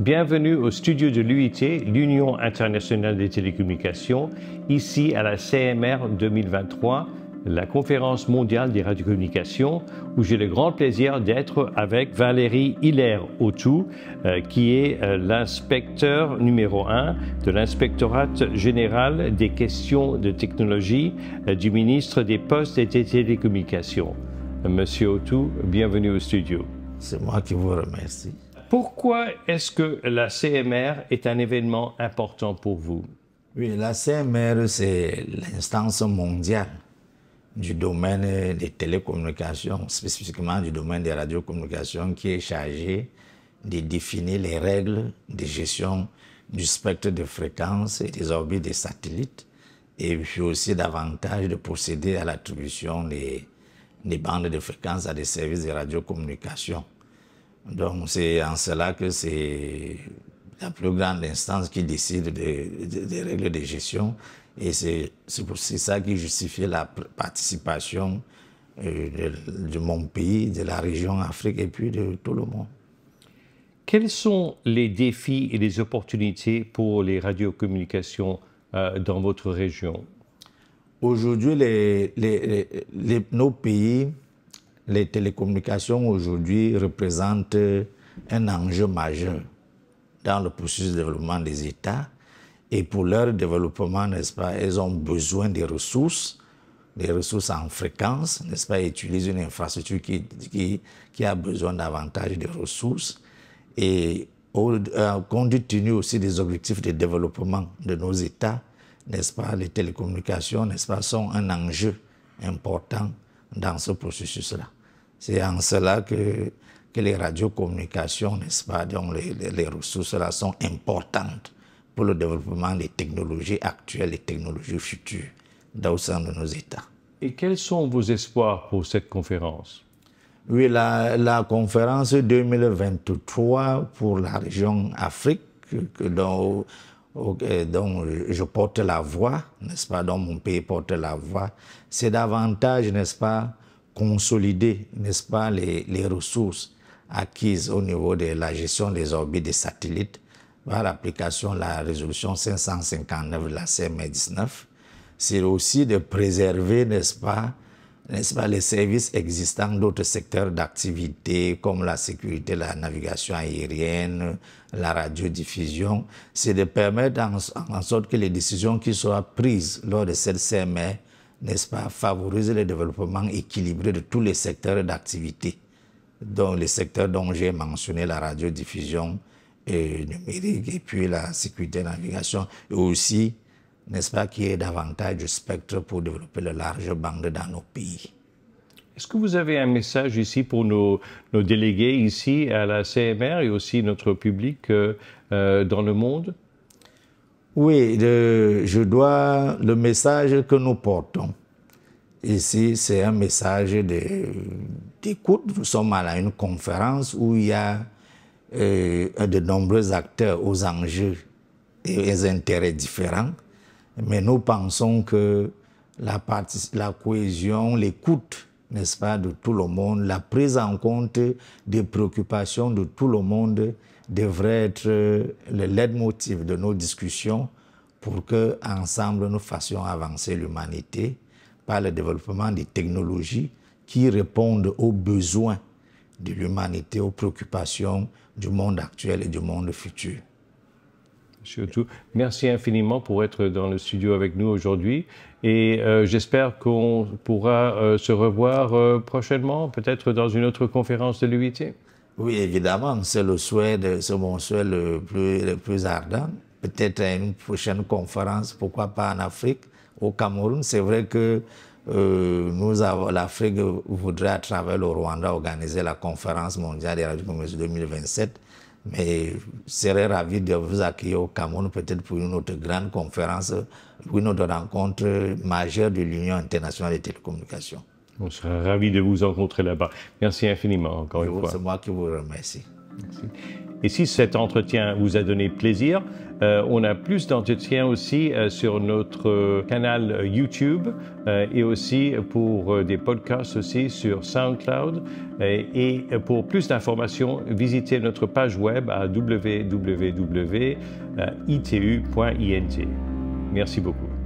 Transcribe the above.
Bienvenue au studio de l'UIT, l'Union internationale des télécommunications, ici à la CMR 2023, la conférence mondiale des radiocommunications, où j'ai le grand plaisir d'être avec Valérie Hilaire-Autou, euh, qui est euh, l'inspecteur numéro 1 de l'inspectorat général des questions de technologie euh, du ministre des Postes et des Télécommunications. Monsieur Autou, bienvenue au studio. C'est moi qui vous remercie pourquoi est-ce que la CMR est un événement important pour vous Oui, la CMR, c'est l'instance mondiale du domaine des télécommunications, spécifiquement du domaine des radiocommunications, qui est chargée de définir les règles de gestion du spectre de fréquences et des orbites des satellites, et puis aussi davantage de procéder à l'attribution des, bandes de fréquences à des services de radiocommunications. Donc c'est en cela que c'est la plus grande instance qui décide des, règles de gestion et c'est ça qui justifie la participation euh, de, mon pays, de la région Afrique et puis de tout le monde. Quels sont les défis et les opportunités pour les radiocommunications euh, dans votre région Aujourd'hui, nos pays les télécommunications aujourd'hui représentent un enjeu majeur dans le processus de développement des États. Et pour leur développement, n'est-ce pas, elles ont besoin des ressources, des ressources en fréquence, n'est-ce pas, utilisent une infrastructure qui, qui, a besoin davantage de ressources. Et compte euh, tenu aussi des objectifs de développement de nos États, n'est-ce pas, les télécommunications, n'est-ce pas, sont un enjeu important dans ce processus-là. C'est en cela que, que les radiocommunications, n'est-ce pas, donc les, ressources là sont importantes pour le développement des technologies actuelles et technologies futures dans, au sein de nos États. Et quels sont vos espoirs pour cette conférence Oui, la, conférence 2023 pour la région Afrique, que, euh, dont, je porte la voix, n'est-ce pas, dont mon pays porte la voix, c'est davantage, n'est-ce pas, consolider, n'est-ce pas, les, ressources acquises au niveau de la gestion des orbites des satellites par l'application de la résolution 559 de la CM19. C'est aussi de préserver, n'est-ce pas, n'est-ce pas, les services existants d'autres secteurs d'activité comme la sécurité, la navigation aérienne, la radiodiffusion, c'est de permettre en, sorte que les décisions qui soient prises lors de cette CMR n'est-ce pas, favoriser le développement équilibré de tous les secteurs d'activité, dont les secteurs dont j'ai mentionné la radiodiffusion et numérique, et puis la sécurité de navigation, et aussi, n'est-ce pas, qu'il y ait davantage de spectre pour développer le large bande dans nos pays. Est-ce que vous avez un message ici pour nos, nos, délégués ici à la CMR et aussi notre public euh, euh, dans le monde oui, je, dois le message que nous portons. Ici, c'est un message d'écoute. Nous sommes à une conférence où il y a euh, de nombreux acteurs aux enjeux et aux intérêts différents. Mais nous pensons que la cohésion, l'écoute n'est-ce pas, de tout le monde, la prise en compte des préoccupations de tout le monde devrait être euh, le leitmotiv de nos discussions pour que, ensemble, nous fassions avancer l'humanité par le développement des technologies qui répondent aux besoins de l'humanité, aux préoccupations du monde actuel et du monde futur. Surtout. Merci infiniment pour être dans le studio avec nous aujourd'hui. Et euh, j'espère qu'on pourra euh, se revoir euh, prochainement, peut-être dans une autre conférence de l'UIT. Oui, évidemment, c'est le souhait, c'est mon souhait le plus, plus ardent. Peut-être à une prochaine conférence, pourquoi pas en Afrique, au Cameroun. C'est vrai que l'Afrique voudrait, à travers le Rwanda, organiser la conférence mondiale des radios 2027 mais je serais ravi de vous accueillir au Cameroun, peut-être pour une autre grande conférence, pour une autre rencontre majeure de l'Union internationale des télécommunications. On sera ravi de vous rencontrer là-bas. Merci infiniment encore une fois. C'est moi qui vous remercie. Et si cet entretien vous a donné plaisir, euh, on a plus d'entretiens aussi euh, sur notre euh, canal YouTube et aussi pour des podcasts aussi sur SoundCloud. et pour plus d'informations, visitez notre page web à www.itu.int. Merci beaucoup.